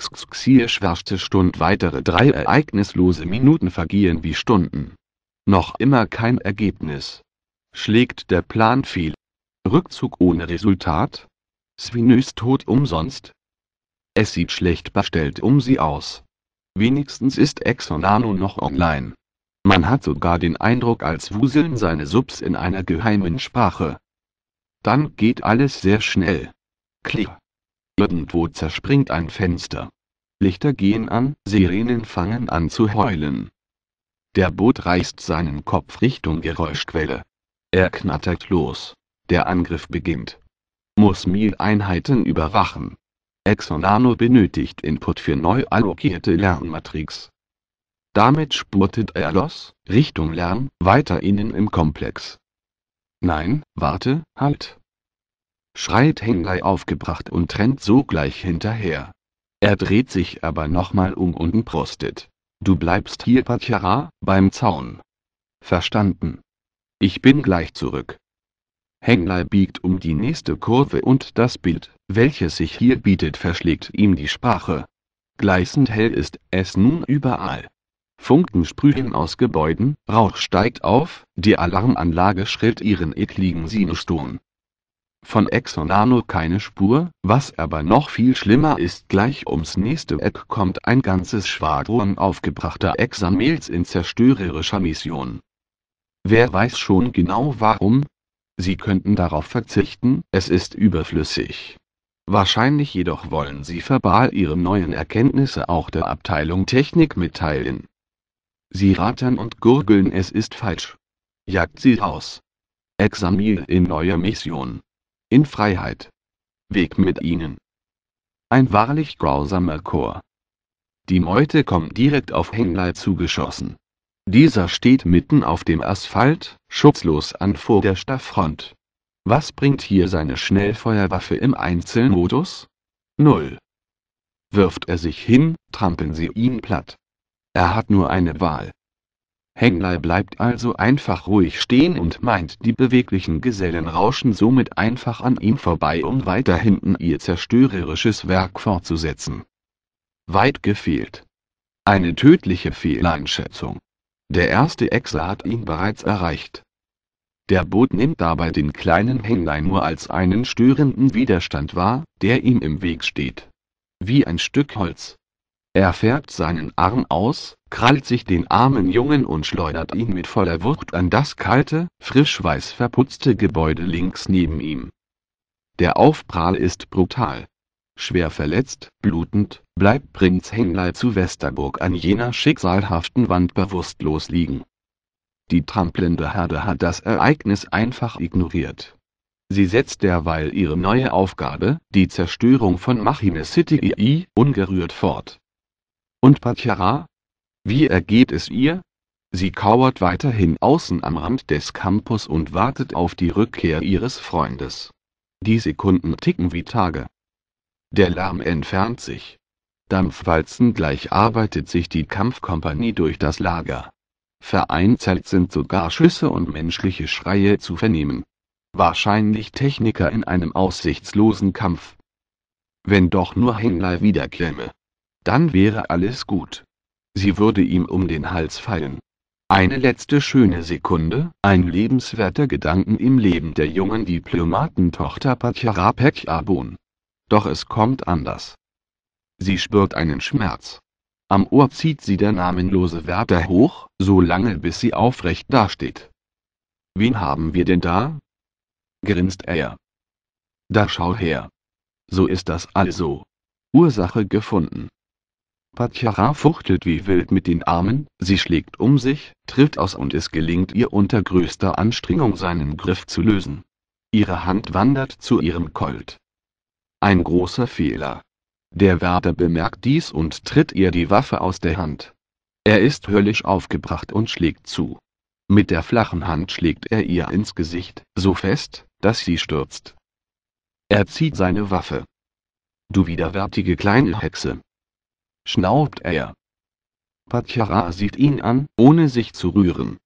Xie schwärfte Stund weitere drei ereignislose Minuten vergehen wie Stunden. Noch immer kein Ergebnis. Schlägt der Plan fehl. Rückzug ohne Resultat? Svinös tot umsonst? Es sieht schlecht bestellt um sie aus. Wenigstens ist Exonano noch online. Man hat sogar den Eindruck, als wuseln seine Subs in einer geheimen Sprache. Dann geht alles sehr schnell. Klick. Irgendwo zerspringt ein Fenster. Lichter gehen an, Sirenen fangen an zu heulen. Der Boot reißt seinen Kopf Richtung Geräuschquelle. Er knattert los. Der Angriff beginnt. Muss Mil-Einheiten überwachen. Exonano benötigt Input für neu allokierte Lernmatrix. Damit spurtet er los, Richtung Lern, weiter innen im Komplex. Nein, warte, halt schreit Hengai aufgebracht und trennt sogleich hinterher. Er dreht sich aber nochmal um und prostet. Du bleibst hier Pachara, beim Zaun. Verstanden. Ich bin gleich zurück. Henglei biegt um die nächste Kurve und das Bild, welches sich hier bietet, verschlägt ihm die Sprache. Gleißend hell ist es nun überall. Funken sprühen aus Gebäuden, Rauch steigt auf, die Alarmanlage schrillt ihren ekligen Sinuston. Von Exonano keine Spur, was aber noch viel schlimmer ist gleich ums nächste Eck kommt ein ganzes Schwadron aufgebrachter Examels in zerstörerischer Mission. Wer weiß schon genau warum? Sie könnten darauf verzichten, es ist überflüssig. Wahrscheinlich jedoch wollen sie verbal ihre neuen Erkenntnisse auch der Abteilung Technik mitteilen. Sie rattern und gurgeln es ist falsch. Jagt sie aus. Examil in neue Mission in Freiheit. Weg mit ihnen. Ein wahrlich grausamer Chor. Die Meute kommt direkt auf Henley zugeschossen. Dieser steht mitten auf dem Asphalt, schutzlos an vor der Front. Was bringt hier seine Schnellfeuerwaffe im Einzelmodus? Null. Wirft er sich hin, trampeln sie ihn platt. Er hat nur eine Wahl. Henley bleibt also einfach ruhig stehen und meint, die beweglichen Gesellen rauschen somit einfach an ihm vorbei, um weiter hinten ihr zerstörerisches Werk fortzusetzen. Weit gefehlt. Eine tödliche Fehleinschätzung. Der erste Exe hat ihn bereits erreicht. Der Boot nimmt dabei den kleinen Henley nur als einen störenden Widerstand wahr, der ihm im Weg steht. Wie ein Stück Holz. Er fährt seinen Arm aus, krallt sich den armen Jungen und schleudert ihn mit voller Wucht an das kalte, frisch weiß verputzte Gebäude links neben ihm. Der Aufprall ist brutal. Schwer verletzt, blutend, bleibt Prinz Henley zu Westerburg an jener schicksalhaften Wand bewusstlos liegen. Die trampelnde Herde hat das Ereignis einfach ignoriert. Sie setzt derweil ihre neue Aufgabe, die Zerstörung von Machine City, e ungerührt fort. Und Pachara? Wie ergeht es ihr? Sie kauert weiterhin außen am Rand des Campus und wartet auf die Rückkehr ihres Freundes. Die Sekunden ticken wie Tage. Der Lärm entfernt sich. Dampfwalzen gleich arbeitet sich die Kampfkompanie durch das Lager. Vereinzelt sind sogar Schüsse und menschliche Schreie zu vernehmen. Wahrscheinlich Techniker in einem aussichtslosen Kampf. Wenn doch nur Henley wiederkäme. Dann wäre alles gut. Sie würde ihm um den Hals fallen. Eine letzte schöne Sekunde, ein lebenswerter Gedanken im Leben der jungen Diplomatentochter Patjara Pekabon. Doch es kommt anders. Sie spürt einen Schmerz. Am Ohr zieht sie der namenlose Wärter hoch, so lange bis sie aufrecht dasteht. Wen haben wir denn da? grinst er. Da schau her. So ist das also. Ursache gefunden. Patchara fuchtelt wie wild mit den Armen, sie schlägt um sich, tritt aus und es gelingt ihr unter größter Anstrengung seinen Griff zu lösen. Ihre Hand wandert zu ihrem Colt. Ein großer Fehler. Der Wärter bemerkt dies und tritt ihr die Waffe aus der Hand. Er ist höllisch aufgebracht und schlägt zu. Mit der flachen Hand schlägt er ihr ins Gesicht, so fest, dass sie stürzt. Er zieht seine Waffe. Du widerwärtige kleine Hexe schnaubt er. Pachara sieht ihn an, ohne sich zu rühren.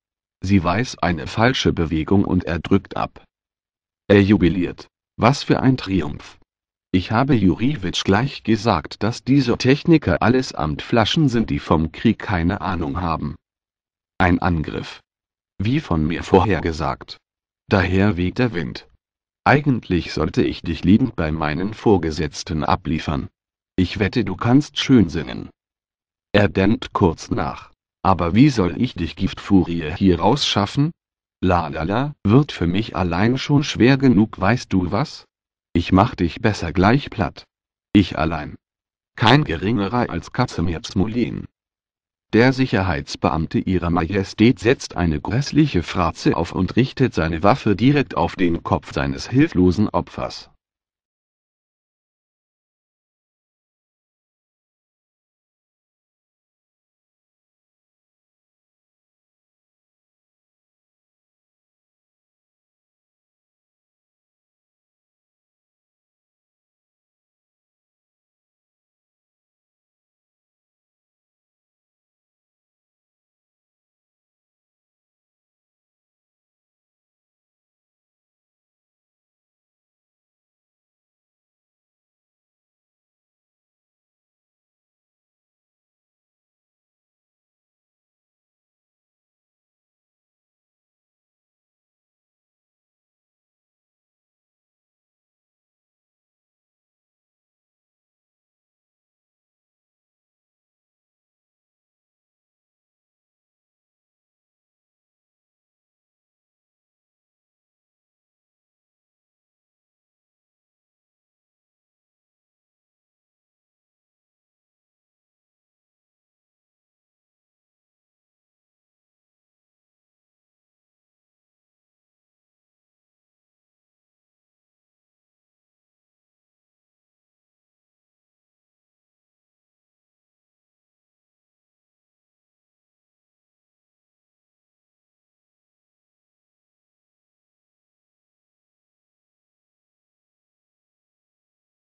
Sie weiß eine falsche Bewegung und er drückt ab. Er jubiliert. Was für ein Triumph. Ich habe Juriewitsch gleich gesagt, dass diese Techniker alles Amtflaschen sind, die vom Krieg keine Ahnung haben. Ein Angriff. Wie von mir vorhergesagt. Daher weht der Wind. Eigentlich sollte ich dich liebend bei meinen Vorgesetzten abliefern. Ich wette, du kannst schön singen. Er denkt kurz nach. Aber wie soll ich dich Giftfurie hier rausschaffen? La la la, wird für mich allein schon schwer genug, weißt du was? Ich mach dich besser gleich platt. Ich allein. Kein geringerer als Kazimierz Smolin. Der Sicherheitsbeamte ihrer Majestät setzt eine grässliche Fratze auf und richtet seine Waffe direkt auf den Kopf seines hilflosen Opfers.